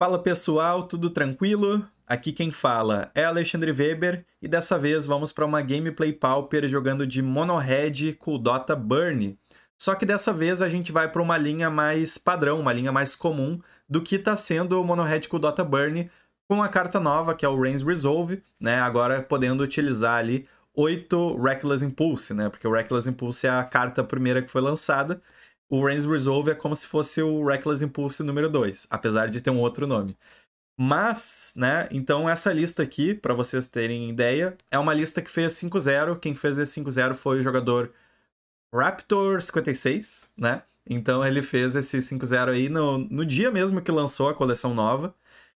Fala pessoal, tudo tranquilo? Aqui quem fala é Alexandre Weber e dessa vez vamos para uma gameplay pauper jogando de Monohead com o Dota Burn. Só que dessa vez a gente vai para uma linha mais padrão, uma linha mais comum do que está sendo o Monohead com o Dota Burn com a carta nova que é o Rain's Resolve, né? Agora podendo utilizar ali 8 Reckless Impulse, né? Porque o Reckless Impulse é a carta primeira que foi lançada o Reigns Resolve é como se fosse o Reckless Impulse número 2, apesar de ter um outro nome. Mas, né, então essa lista aqui, para vocês terem ideia, é uma lista que fez 5-0. Quem fez esse 5-0 foi o jogador Raptor56, né? Então ele fez esse 5-0 aí no, no dia mesmo que lançou a coleção nova.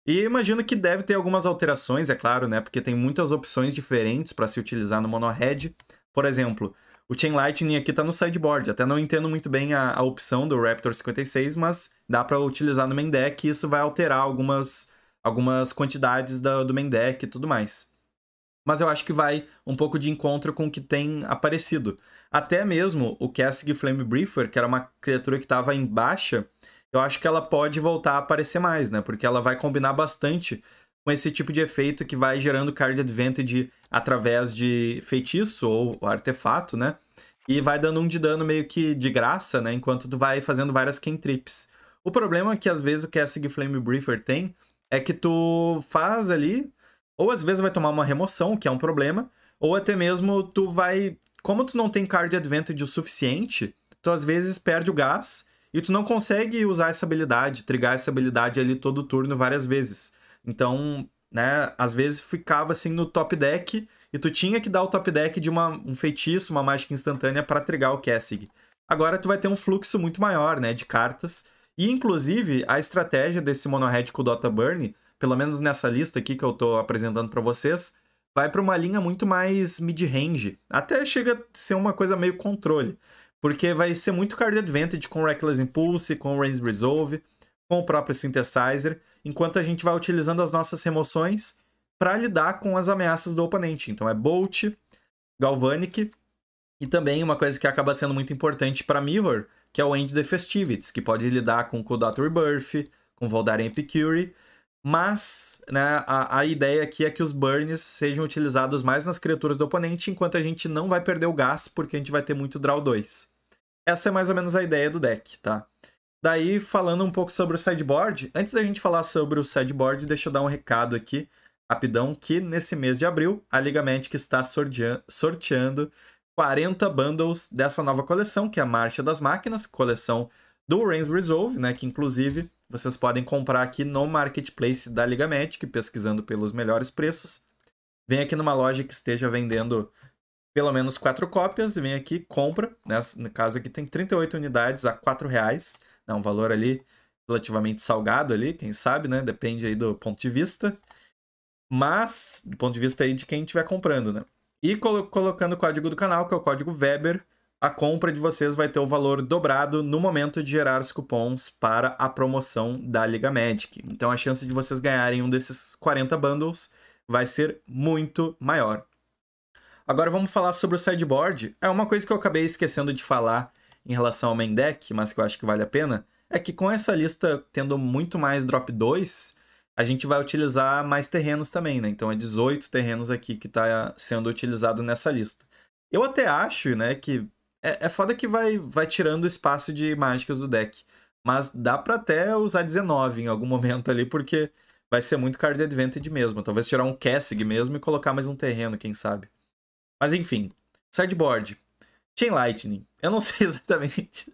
E imagino que deve ter algumas alterações, é claro, né? Porque tem muitas opções diferentes para se utilizar no Monohead. Por exemplo, o Chain Lightning aqui está no sideboard. Até não entendo muito bem a, a opção do Raptor 56, mas dá para utilizar no main deck e isso vai alterar algumas, algumas quantidades da, do main deck e tudo mais. Mas eu acho que vai um pouco de encontro com o que tem aparecido. Até mesmo o Cassidy Flame Briefer, que era uma criatura que estava em baixa, eu acho que ela pode voltar a aparecer mais, né? Porque ela vai combinar bastante com esse tipo de efeito que vai gerando card advantage através de feitiço ou artefato, né? E vai dando um de dano meio que de graça, né? Enquanto tu vai fazendo várias cantrips. O problema é que às vezes o que a Sig Flame Briefer tem é que tu faz ali, ou às vezes vai tomar uma remoção, que é um problema, ou até mesmo tu vai. Como tu não tem card advantage o suficiente, tu às vezes perde o gás e tu não consegue usar essa habilidade, trigar essa habilidade ali todo turno várias vezes. Então, né? Às vezes ficava assim no top deck e tu tinha que dar o top deck de uma, um feitiço, uma mágica instantânea para trigar o Kessig. Agora tu vai ter um fluxo muito maior, né, de cartas. E inclusive a estratégia desse mono red com o Dota Burn, pelo menos nessa lista aqui que eu tô apresentando para vocês, vai para uma linha muito mais mid-range. Até chega a ser uma coisa meio controle, porque vai ser muito card advantage com Reckless Impulse, com Range Resolve, com o próprio Synthesizer enquanto a gente vai utilizando as nossas remoções para lidar com as ameaças do oponente. Então é Bolt, Galvanic e também uma coisa que acaba sendo muito importante para Mirror, que é o End the Festivities, que pode lidar com Kodato Rebirth, com Voldaren Epicure, mas né, a, a ideia aqui é que os burns sejam utilizados mais nas criaturas do oponente, enquanto a gente não vai perder o gás, porque a gente vai ter muito draw 2. Essa é mais ou menos a ideia do deck, tá? Daí, falando um pouco sobre o sideboard, antes da gente falar sobre o sideboard, deixa eu dar um recado aqui, rapidão, que nesse mês de abril, a Liga Magic está sorteando 40 bundles dessa nova coleção, que é a Marcha das Máquinas, coleção do Reigns Resolve, né, que inclusive vocês podem comprar aqui no marketplace da Liga Magic, pesquisando pelos melhores preços. Vem aqui numa loja que esteja vendendo pelo menos quatro cópias, vem aqui, compra, né? no caso aqui tem 38 unidades a R$ reais é um valor ali relativamente salgado ali, quem sabe, né? Depende aí do ponto de vista. Mas, do ponto de vista aí de quem estiver comprando, né? E colo colocando o código do canal, que é o código Weber, a compra de vocês vai ter o valor dobrado no momento de gerar os cupons para a promoção da Liga Magic. Então a chance de vocês ganharem um desses 40 bundles vai ser muito maior. Agora vamos falar sobre o sideboard. É uma coisa que eu acabei esquecendo de falar em relação ao main deck, mas que eu acho que vale a pena, é que com essa lista tendo muito mais drop 2, a gente vai utilizar mais terrenos também, né? Então é 18 terrenos aqui que está sendo utilizado nessa lista. Eu até acho, né, que é, é foda que vai, vai tirando o espaço de mágicas do deck. Mas dá para até usar 19 em algum momento ali, porque vai ser muito card advantage mesmo. Talvez tirar um Cassig mesmo e colocar mais um terreno, quem sabe. Mas enfim, sideboard. Chain Lightning. Eu não sei exatamente.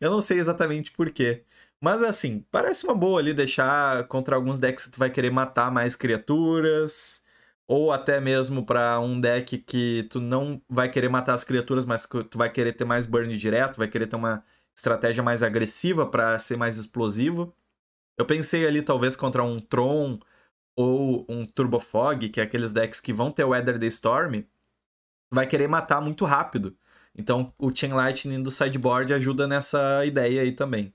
eu não sei exatamente porquê. Mas assim, parece uma boa ali deixar contra alguns decks que tu vai querer matar mais criaturas. Ou até mesmo para um deck que tu não vai querer matar as criaturas, mas que tu vai querer ter mais burn direto, vai querer ter uma estratégia mais agressiva para ser mais explosivo. Eu pensei ali talvez contra um Tron ou um Turbofog, que é aqueles decks que vão ter Weather the Storm, vai querer matar muito rápido. Então, o Chain Lightning do sideboard ajuda nessa ideia aí também.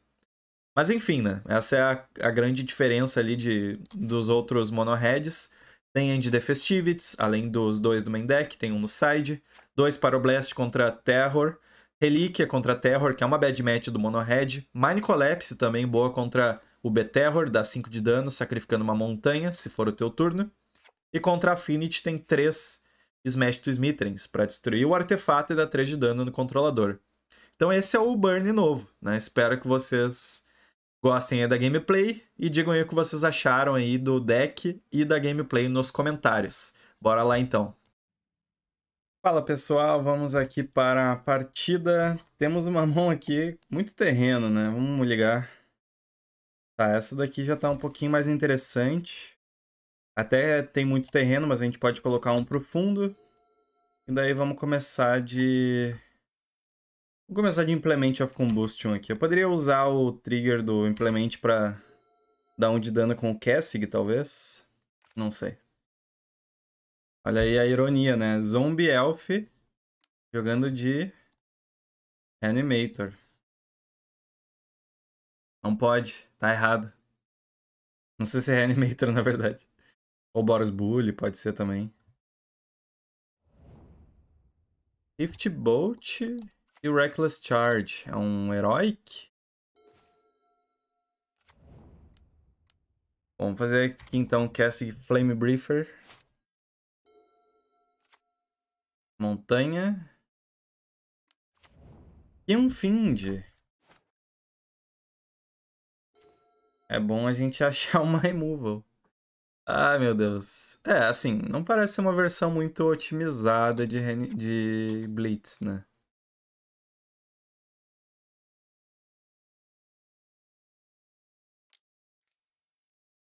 Mas enfim, né? Essa é a, a grande diferença ali de, dos outros monoheads. Tem End the Festivities, além dos dois do main deck, tem um no side. Dois Blast contra Terror. Relíquia contra Terror, que é uma bad match do monohead. Collapse também boa contra o B-Terror, dá 5 de dano, sacrificando uma montanha, se for o teu turno. E contra Affinity tem três Smash to Smitrins para destruir o artefato e dar 3 de dano no controlador. Então esse é o burn novo, né? Espero que vocês gostem da gameplay e digam aí o que vocês acharam aí do deck e da gameplay nos comentários. Bora lá então. Fala pessoal, vamos aqui para a partida. Temos uma mão aqui, muito terreno, né? Vamos ligar. Tá, essa daqui já tá um pouquinho mais interessante. Até tem muito terreno, mas a gente pode colocar um pro fundo. E daí vamos começar de... Vamos começar de Implement of Combustion aqui. Eu poderia usar o trigger do Implement pra dar um de dano com o Cassig, talvez. Não sei. Olha aí a ironia, né? Zombie Elf jogando de Animator. Não pode, tá errado. Não sei se é Animator, na verdade. Ou Boros Bully, pode ser também. Rift Bolt e Reckless Charge. É um Heroic? Vamos fazer aqui então Cassie Flame Briefer. Montanha. E um Find. É bom a gente achar uma removal. Ai, meu Deus. É, assim, não parece ser uma versão muito otimizada de, Ren... de Blitz, né?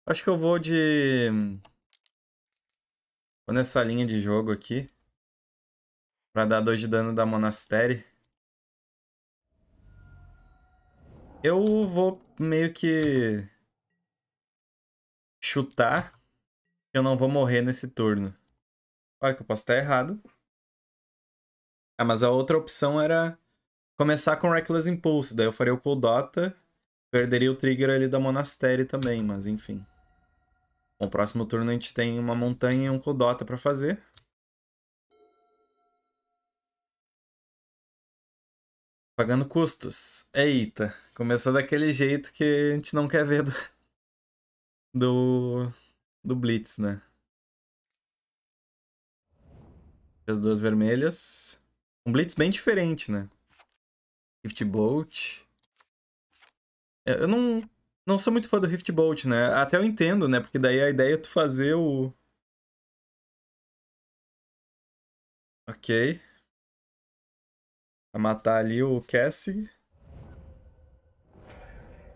Acho que eu vou de... Vou nessa linha de jogo aqui. Pra dar 2 de dano da Monastério. Eu vou meio que... Chutar eu não vou morrer nesse turno. Claro que eu posso estar errado. Ah, mas a outra opção era começar com Reckless Impulse. Daí eu faria o Coldota, perderia o trigger ali da Monastério também, mas enfim. o próximo turno a gente tem uma montanha e um Coldota para fazer. Pagando custos. Eita, começou daquele jeito que a gente não quer ver do... do do Blitz, né? As duas vermelhas. Um Blitz bem diferente, né? Rift Bolt. É, eu não, não sou muito fã do Rift Bolt, né? Até eu entendo, né? Porque daí a ideia é tu fazer o... Ok. A matar ali o Cassie.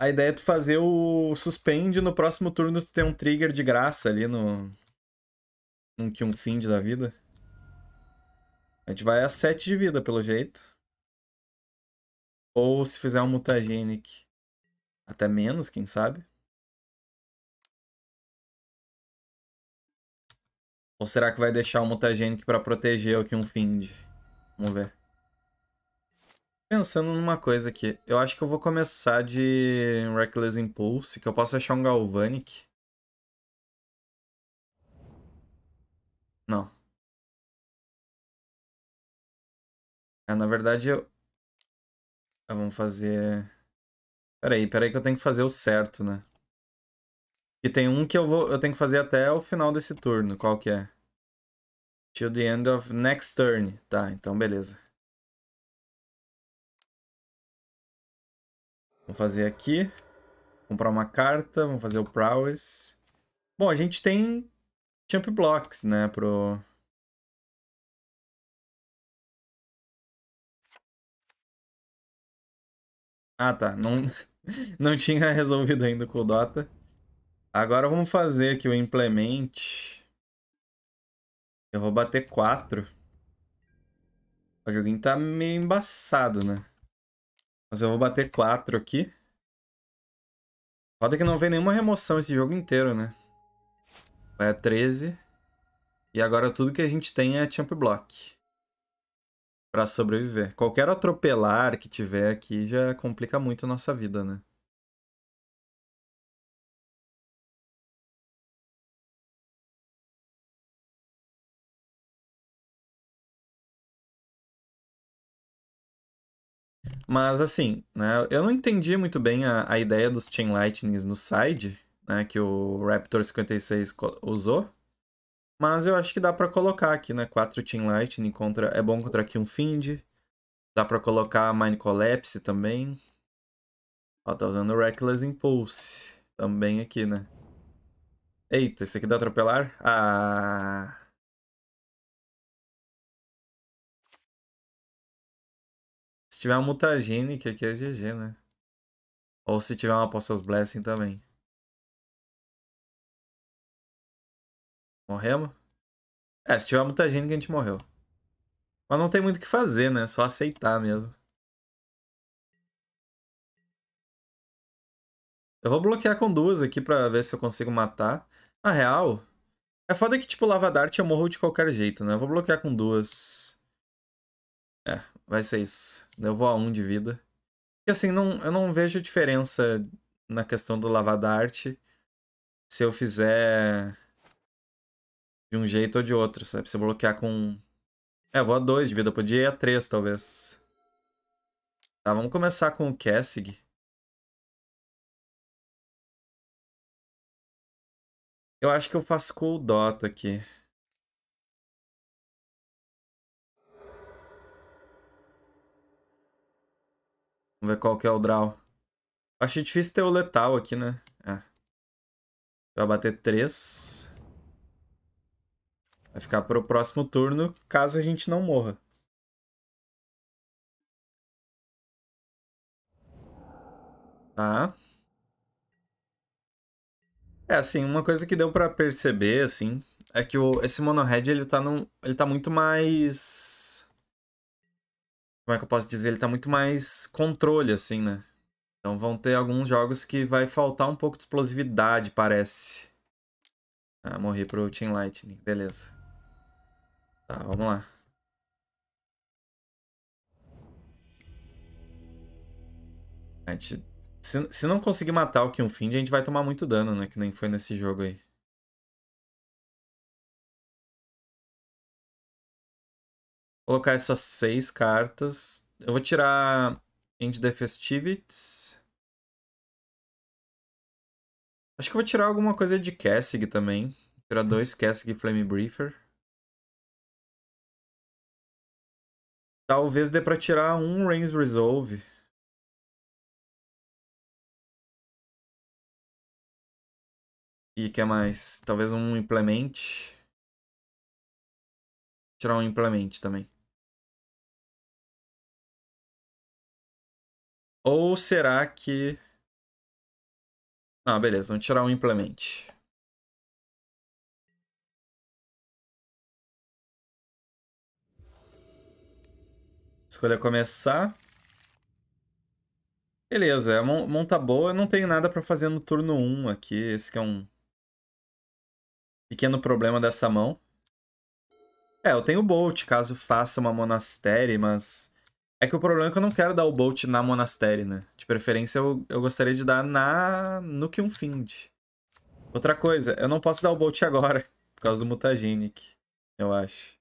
A ideia é tu fazer o suspende no próximo turno tu ter um trigger de graça ali no. Num um find da vida. A gente vai a 7 de vida, pelo jeito. Ou se fizer um Mutagenic. Até menos, quem sabe? Ou será que vai deixar o Mutagenic para proteger o Kyung-Find? Vamos ver pensando numa coisa aqui. Eu acho que eu vou começar de Reckless Impulse, que eu posso achar um Galvanic. Não. É, na verdade eu... Ah, vamos fazer... Peraí, peraí que eu tenho que fazer o certo, né? E tem um que eu vou, eu tenho que fazer até o final desse turno. Qual que é? Till the end of next turn. Tá, então beleza. Vamos fazer aqui. Comprar uma carta, vamos fazer o Prowess. Bom, a gente tem Champ Blocks, né, pro... Ah, tá. Não, não tinha resolvido ainda com o Dota. Agora vamos fazer aqui o implemente. Eu vou bater 4. O joguinho tá meio embaçado, né? Mas eu vou bater 4 aqui. Foda que não vem nenhuma remoção esse jogo inteiro, né? Vai a 13. E agora tudo que a gente tem é champ block. Pra sobreviver. Qualquer atropelar que tiver aqui já complica muito a nossa vida, né? Mas assim, né, eu não entendi muito bem a, a ideia dos Chain Lightnings no side, né, que o Raptor 56 usou. Mas eu acho que dá para colocar aqui, né? 4 Chain Lightning contra, é bom contra aqui um Find. Dá para colocar Mind Collapse também. Ó, tá usando Reckless Impulse também aqui, né? Eita, esse aqui dá atropelar? Ah... tiver uma mutagênica aqui é GG, né? Ou se tiver uma Apostles Blessing também. Morremos? É, se tiver mutagênica a gente morreu. Mas não tem muito o que fazer, né? É só aceitar mesmo. Eu vou bloquear com duas aqui pra ver se eu consigo matar. Na real, é foda que, tipo, Lava Dart eu morro de qualquer jeito, né? Eu vou bloquear com duas. É vai ser é isso. Eu vou a um de vida. E assim, não, eu não vejo diferença na questão do lavar da arte se eu fizer de um jeito ou de outro, sabe? Se eu bloquear com. É, eu vou a dois de vida, eu podia ir a três, talvez. Tá, vamos começar com o Cassig. Eu acho que eu faço com o Dota aqui. Vamos ver qual que é o draw. Achei difícil ter o letal aqui, né? É. Vai bater 3. Vai ficar pro próximo turno, caso a gente não morra. Tá. É, assim, uma coisa que deu para perceber, assim, é que o, esse mono-red, ele tá num, ele tá muito mais como é que eu posso dizer, ele tá muito mais controle, assim, né? Então vão ter alguns jogos que vai faltar um pouco de explosividade, parece. Ah, morri pro Team Lightning, beleza. Tá, vamos lá. A gente, se, se não conseguir matar o Kyunfind, a gente vai tomar muito dano, né? Que nem foi nesse jogo aí. colocar essas seis cartas. Eu vou tirar End the Festivities. Acho que vou tirar alguma coisa de Cassig também. Vou tirar dois Cassig Flame Briefer. Talvez dê pra tirar um Rain's Resolve. E que é mais? Talvez um implemente tirar um implemente também. Ou será que... Ah, beleza, vamos tirar um implemente Escolha começar. Beleza, a mão tá boa. Eu não tenho nada para fazer no turno 1 aqui. Esse que é um pequeno problema dessa mão. É, eu tenho o Bolt, caso faça uma monastério, mas. É que o problema é que eu não quero dar o Bolt na monastério, né? De preferência, eu, eu gostaria de dar na. no que um find. Outra coisa, eu não posso dar o Bolt agora, por causa do Mutagenic, eu acho.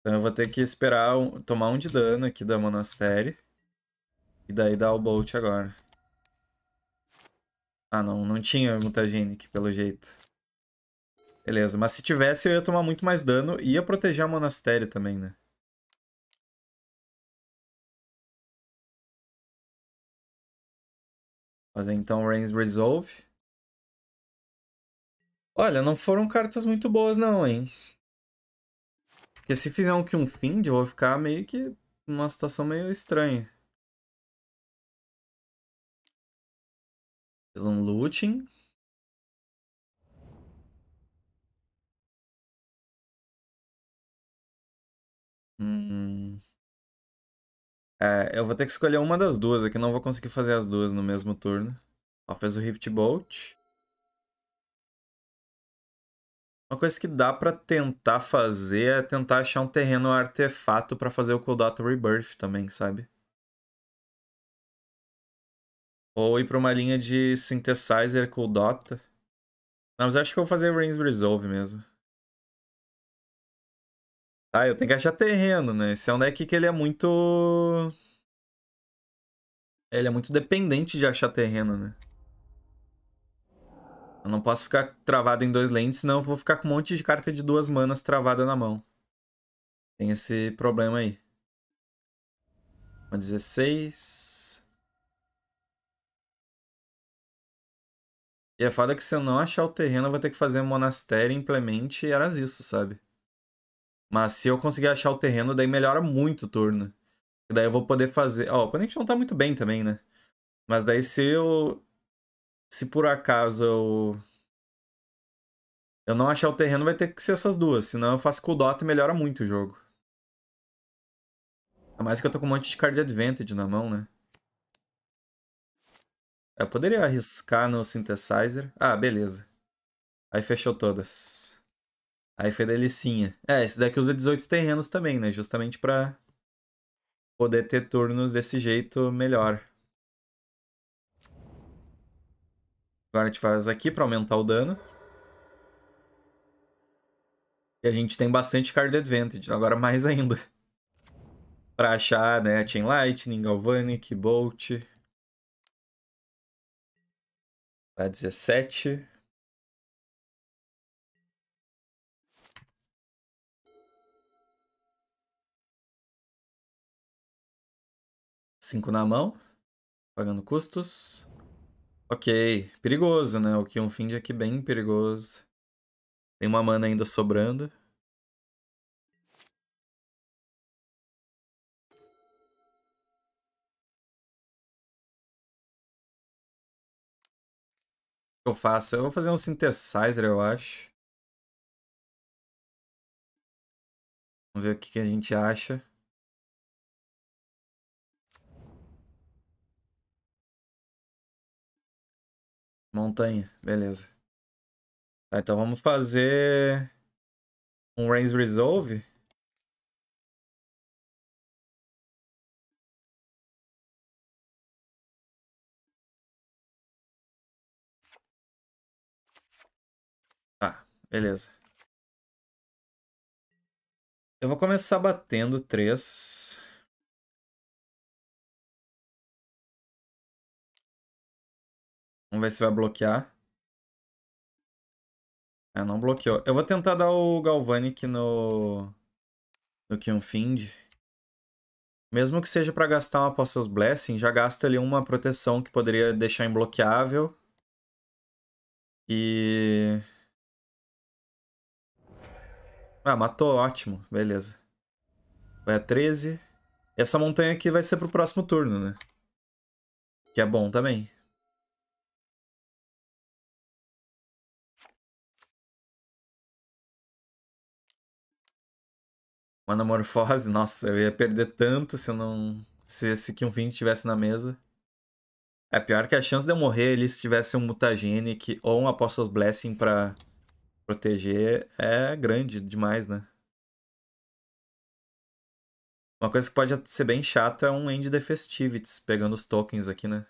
Então eu vou ter que esperar um... tomar um de dano aqui da monastério. E daí dar o Bolt agora. Ah, não, não tinha Mutagenic, pelo jeito. Beleza, mas se tivesse eu ia tomar muito mais dano e ia proteger a monastério também, né? Fazer então Reigns Resolve. Olha, não foram cartas muito boas não, hein? Porque se fizer um que um Find, eu vou ficar meio que numa situação meio estranha. Fiz um Looting. Hum. É, eu vou ter que escolher uma das duas aqui. Não vou conseguir fazer as duas no mesmo turno. Ó, fez o Rift Bolt. Uma coisa que dá pra tentar fazer é tentar achar um terreno artefato pra fazer o Coldata Rebirth também, sabe? Ou ir pra uma linha de Synthesizer Coldata. Não, mas acho que eu vou fazer Rings Resolve mesmo. Ah, eu tenho que achar terreno, né? Esse é um deck que ele é muito. Ele é muito dependente de achar terreno, né? Eu não posso ficar travado em dois lentes, senão eu vou ficar com um monte de carta de duas manas travada na mão. Tem esse problema aí. Uma 16. E a é foda que se eu não achar o terreno, eu vou ter que fazer monastério, implemente e eras isso, sabe? Mas se eu conseguir achar o terreno, daí melhora muito o turno. E daí eu vou poder fazer... Ó, oh, o Panic não tá muito bem também, né? Mas daí se eu... Se por acaso eu... Eu não achar o terreno, vai ter que ser essas duas. Senão eu faço cooldown e melhora muito o jogo. A mais que eu tô com um monte de card advantage na mão, né? Eu poderia arriscar no synthesizer. Ah, beleza. Aí fechou todas. Aí foi delicinha. É, esse daqui usa 18 terrenos também, né? Justamente pra poder ter turnos desse jeito melhor. Agora a gente faz aqui pra aumentar o dano. E a gente tem bastante card advantage, agora mais ainda. pra achar, né, Chain Lightning, Galvanic, Bolt. Vai 17. Cinco na mão. Pagando custos. Ok. Perigoso, né? O que um find aqui bem perigoso. Tem uma mana ainda sobrando. O que eu faço? Eu vou fazer um synthesizer, eu acho. Vamos ver o que, que a gente acha. Montanha, beleza. Tá, então vamos fazer um Range Resolve. Tá, beleza. Eu vou começar batendo três. Vamos ver se vai bloquear. Ah, não bloqueou. Eu vou tentar dar o Galvanic no... No find. Mesmo que seja para gastar uma Apostles Blessing, já gasta ali uma proteção que poderia deixar imbloqueável. E... Ah, matou, ótimo. Beleza. Vai a 13. Essa montanha aqui vai ser pro próximo turno, né? Que é bom também. Manamorfose, nossa, eu ia perder tanto se eu não. Se esse Kyunfin estivesse na mesa. É pior que a chance de eu morrer ali se tivesse um Mutagenic ou um Apostles Blessing pra proteger é grande demais, né? Uma coisa que pode ser bem chato é um End the Festivities, pegando os tokens aqui, né?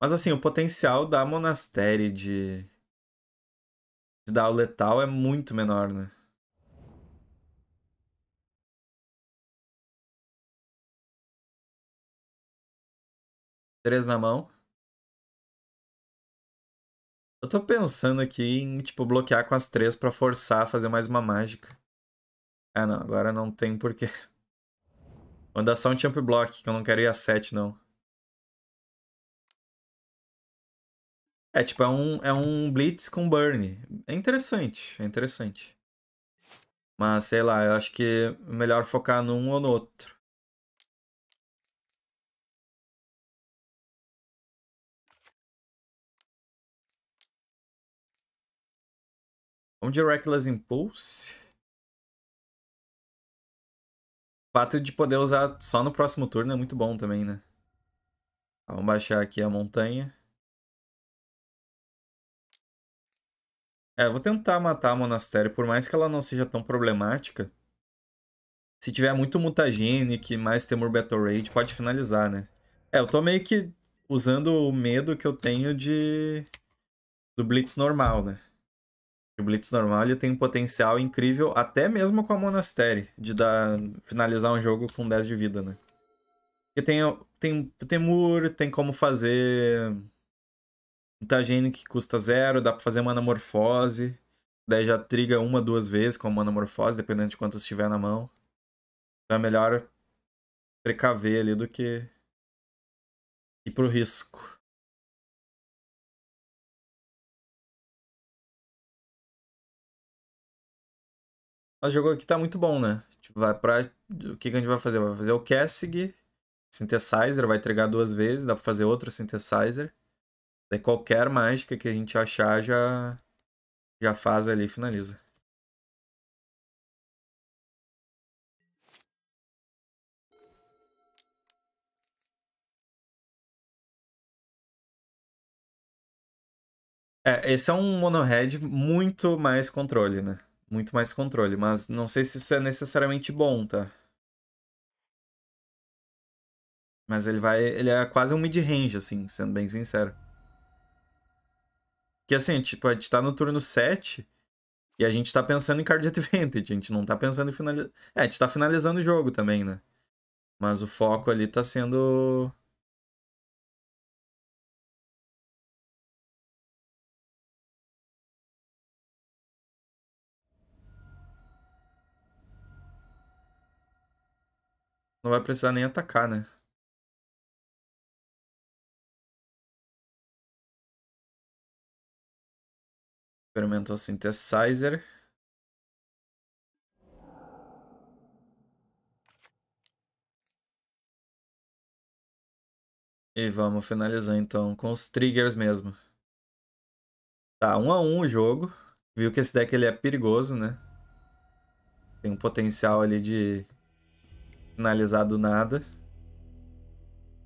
Mas assim, o potencial da Monastério de se dar o letal é muito menor, né? Três na mão. Eu tô pensando aqui em, tipo, bloquear com as três para forçar a fazer mais uma mágica. Ah, não. Agora não tem porquê. Vou dar só um champ block, que eu não quero ir a sete, não. É, tipo, é um, é um Blitz com Burn. É interessante, é interessante. Mas, sei lá, eu acho que é melhor focar num ou no outro. Vamos de Reckless Impulse. O fato de poder usar só no próximo turno é muito bom também, né? Vamos baixar aqui a montanha. É, eu vou tentar matar a monastério, por mais que ela não seja tão problemática. Se tiver muito Mutagenic, mais Temur Battle Rage, pode finalizar, né? É, eu tô meio que usando o medo que eu tenho de... do Blitz normal, né? O Blitz normal ele tem um potencial incrível, até mesmo com a Monastério, de dar... finalizar um jogo com 10 de vida, né? Porque tem, tem Temur, tem como fazer mutagênio que custa zero, dá pra fazer uma anamorfose. Daí já triga uma, duas vezes com a anamorfose, dependendo de quantas tiver na mão. Então é melhor precaver ali do que ir pro risco. o jogo aqui tá muito bom, né? Vai pra... O que, que a gente vai fazer? Vai fazer o Cassig, Synthesizer, vai entregar duas vezes, dá pra fazer outro Synthesizer. Daí qualquer mágica que a gente achar já, já faz ali e finaliza. É, esse é um monohead muito mais controle, né? Muito mais controle, mas não sei se isso é necessariamente bom, tá? Mas ele vai. Ele é quase um mid-range, assim, sendo bem sincero. Que assim, é tipo, a gente tá no turno 7 e a gente tá pensando em card advantage, a gente não tá pensando em finalizar. É, a gente tá finalizando o jogo também, né? Mas o foco ali tá sendo. Não vai precisar nem atacar, né? Experimentou Synthesizer. E vamos finalizar então com os triggers mesmo. Tá, um a um o jogo. Viu que esse deck ele é perigoso, né? Tem um potencial ali de finalizar do nada.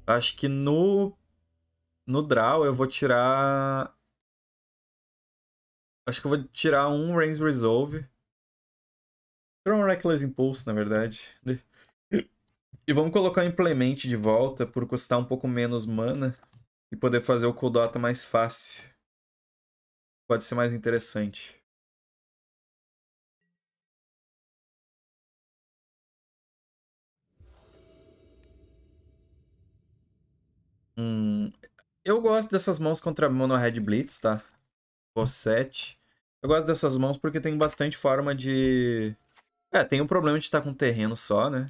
Acho que no no draw eu vou tirar Acho que eu vou tirar um Rain's Resolve. Tirar um Reckless Impulse, na verdade. E vamos colocar o Implement de volta por custar um pouco menos mana e poder fazer o Coldota mais fácil. Pode ser mais interessante. Hum, eu gosto dessas mãos contra Mono Red Blitz, tá? Bossete. Eu gosto dessas mãos porque tem bastante forma de... É, tem um problema de estar com terreno só, né?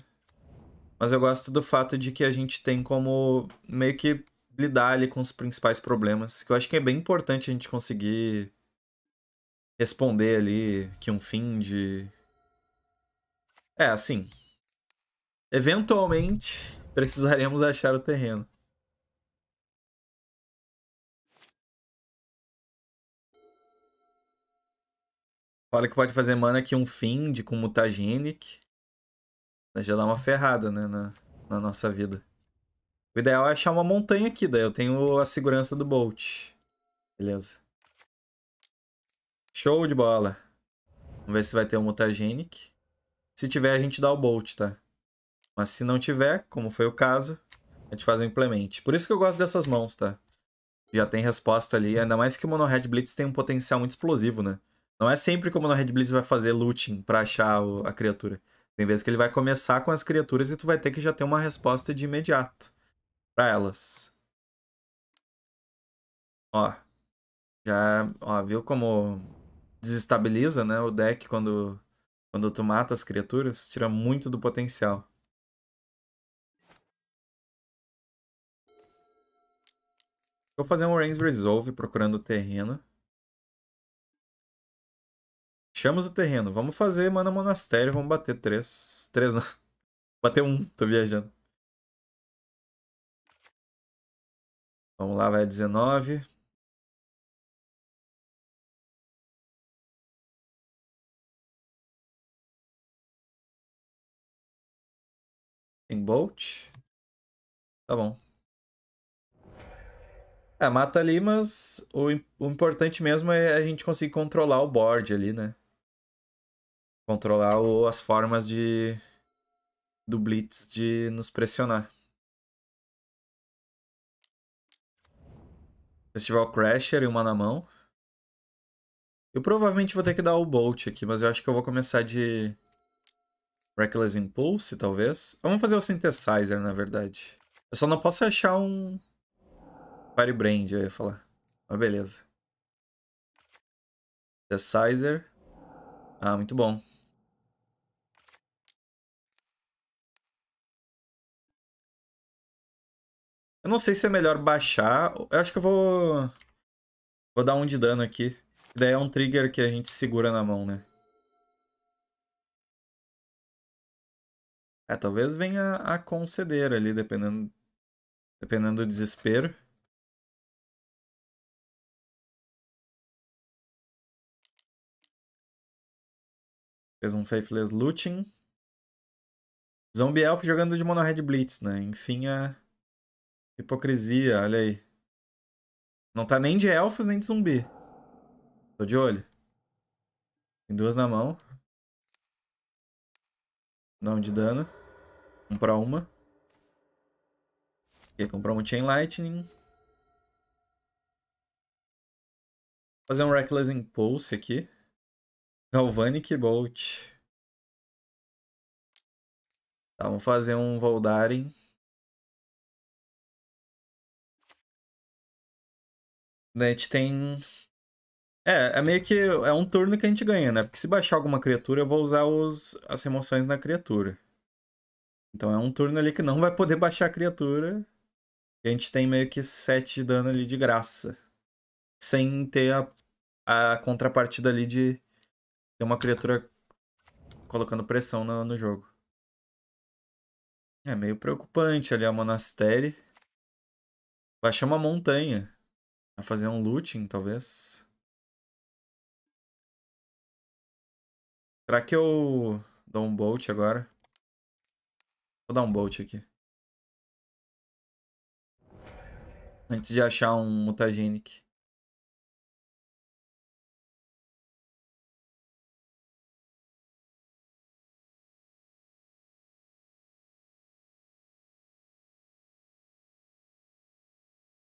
Mas eu gosto do fato de que a gente tem como meio que lidar ali com os principais problemas, que eu acho que é bem importante a gente conseguir responder ali que um fim de... É, assim, eventualmente precisaremos achar o terreno. Fala que pode fazer mana aqui um Find com Mutagenic. Né, já dá uma ferrada, né, na, na nossa vida. O ideal é achar uma montanha aqui, daí eu tenho a segurança do Bolt. Beleza. Show de bola. Vamos ver se vai ter um Mutagenic. Se tiver, a gente dá o Bolt, tá? Mas se não tiver, como foi o caso, a gente faz o implemente. Por isso que eu gosto dessas mãos, tá? Já tem resposta ali, ainda mais que o Mono Red Blitz tem um potencial muito explosivo, né? Não é sempre como na Red Blitz vai fazer looting para achar o, a criatura. Tem vezes que ele vai começar com as criaturas e tu vai ter que já ter uma resposta de imediato para elas. Ó. Já, ó, viu como desestabiliza, né, o deck quando quando tu mata as criaturas, tira muito do potencial. Vou fazer um Range Resolve procurando terreno. Achamos o terreno. Vamos fazer mana monastério. Vamos bater três. Três não. Bater um. Tô viajando. Vamos lá, vai 19. Tem Bolt. Tá bom. É, mata ali, mas o, o importante mesmo é a gente conseguir controlar o board ali, né? controlar o, as formas de do Blitz de nos pressionar. Festival Crasher e uma na mão. Eu provavelmente vou ter que dar o Bolt aqui, mas eu acho que eu vou começar de Reckless Impulse, talvez. Vamos fazer o Synthesizer, na verdade. Eu só não posso achar um Firebrand, eu ia falar. Mas beleza. Synthesizer. Ah, muito bom. Eu não sei se é melhor baixar. Eu acho que eu vou... Vou dar um de dano aqui. E daí é um trigger que a gente segura na mão, né? É, talvez venha a conceder ali, dependendo, dependendo do desespero. Fez um Faithless Looting. Zombie Elf jogando de Mono Red Blitz, né? Enfim, a... É Hipocrisia, olha aí. Não tá nem de elfos, nem de zumbi. Tô de olho. Tem duas na mão. Não de dano. Comprar pra uma. Quer comprar um Chain Lightning. Fazer um Reckless Impulse aqui. Galvanic Bolt. Tá, vamos fazer um Voldaren. Daí a gente tem. É, é meio que. É um turno que a gente ganha, né? Porque se baixar alguma criatura, eu vou usar os, as remoções na criatura. Então é um turno ali que não vai poder baixar a criatura. E a gente tem meio que 7 de dano ali de graça. Sem ter a, a contrapartida ali de ter uma criatura colocando pressão no, no jogo. É meio preocupante ali a monastério. Baixar uma montanha. A fazer um looting, talvez. Será que eu dou um bolt agora? Vou dar um bolt aqui. Antes de achar um mutagenic.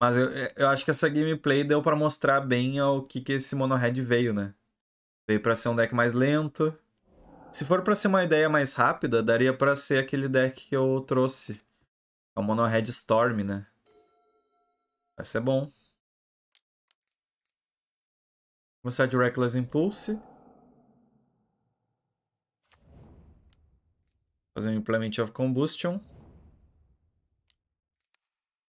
Mas eu, é, eu acho que essa gameplay deu para mostrar bem ao que, que esse Monohead veio, né? Veio pra ser um deck mais lento. Se for para ser uma ideia mais rápida, daria para ser aquele deck que eu trouxe. É o Monohead Storm, né? Vai ser bom. Vou começar de Reckless Impulse. Fazer um Implement of Combustion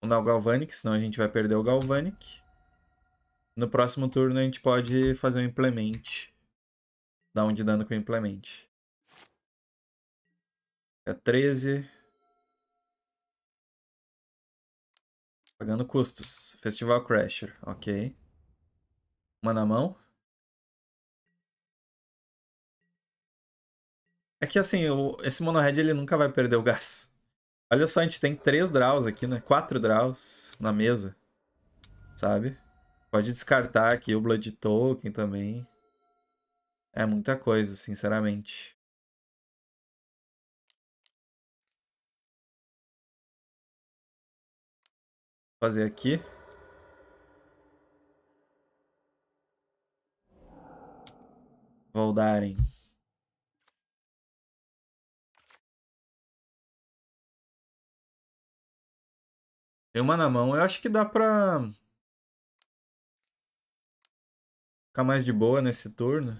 dar o Galvanic, senão a gente vai perder o Galvanic. No próximo turno a gente pode fazer um implement. Dar um de dano com o implement. É 13. Pagando custos. Festival Crasher, ok. Uma na mão. É que assim, esse monohead ele nunca vai perder o gás. Olha só, a gente tem três draws aqui, né? Quatro draws na mesa. Sabe? Pode descartar aqui o Blood Token também. É muita coisa, sinceramente. Fazer aqui. Voldaren. Tem uma na mão. Eu acho que dá pra... Ficar mais de boa nesse turno.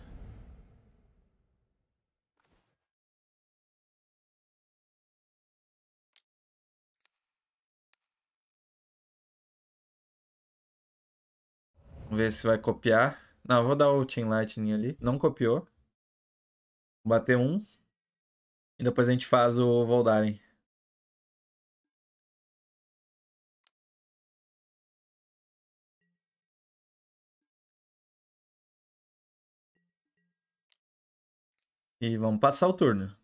Vamos ver se vai copiar. Não, vou dar o Team Lightning ali. Não copiou. Bater um. E depois a gente faz o Voldaren. E vamos passar o turno.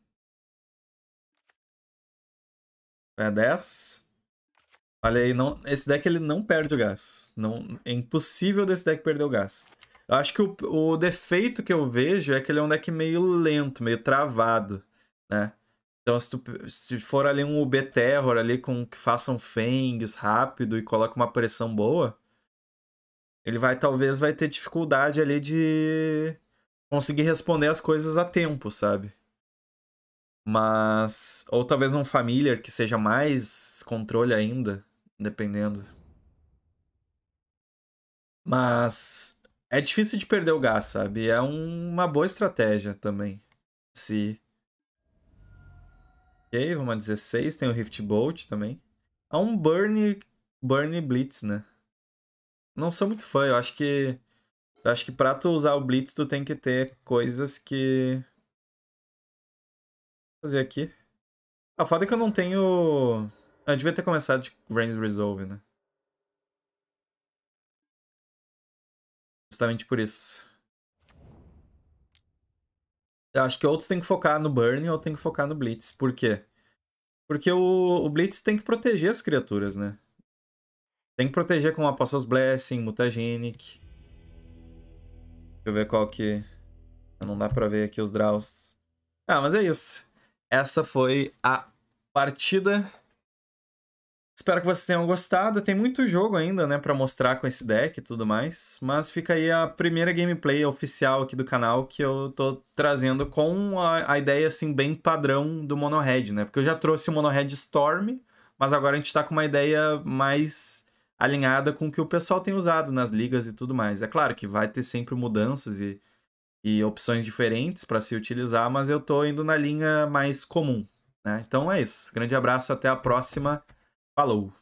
É 10. Olha aí, não, esse deck ele não perde o gás. Não, é impossível desse deck perder o gás. Eu acho que o, o defeito que eu vejo é que ele é um deck meio lento, meio travado, né? Então, se, tu, se for ali um UB Terror ali com que façam fangs rápido e coloca uma pressão boa, ele vai talvez vai ter dificuldade ali de conseguir responder as coisas a tempo, sabe? Mas. Ou talvez um familiar que seja mais controle ainda, dependendo. Mas. É difícil de perder o gás, sabe? É um, uma boa estratégia também. Se. Ok, vamos a 16. Tem o Rift Bolt também. Há é um Burn. Burn Blitz, né? Não sou muito fã, eu acho que. Eu acho que pra tu usar o Blitz, tu tem que ter coisas que. Vou fazer aqui. A ah, foda é que eu não tenho. Ah, eu devia ter começado de Rains Resolve, né? Justamente por isso. Eu acho que outros tem que focar no Burn ou tem que focar no Blitz. Por quê? Porque o, o Blitz tem que proteger as criaturas, né? Tem que proteger com Apostles Blessing, Mutagenic. Deixa eu ver qual que... Não dá pra ver aqui os draws. Ah, mas é isso. Essa foi a partida. Espero que vocês tenham gostado. Tem muito jogo ainda, né, pra mostrar com esse deck e tudo mais. Mas fica aí a primeira gameplay oficial aqui do canal que eu tô trazendo com a, a ideia, assim, bem padrão do Mono Red, né? Porque eu já trouxe o Mono Red Storm, mas agora a gente tá com uma ideia mais alinhada com o que o pessoal tem usado nas ligas e tudo mais. É claro que vai ter sempre mudanças e, e opções diferentes para se utilizar, mas eu estou indo na linha mais comum. Né? Então é isso. Grande abraço, até a próxima. Falou!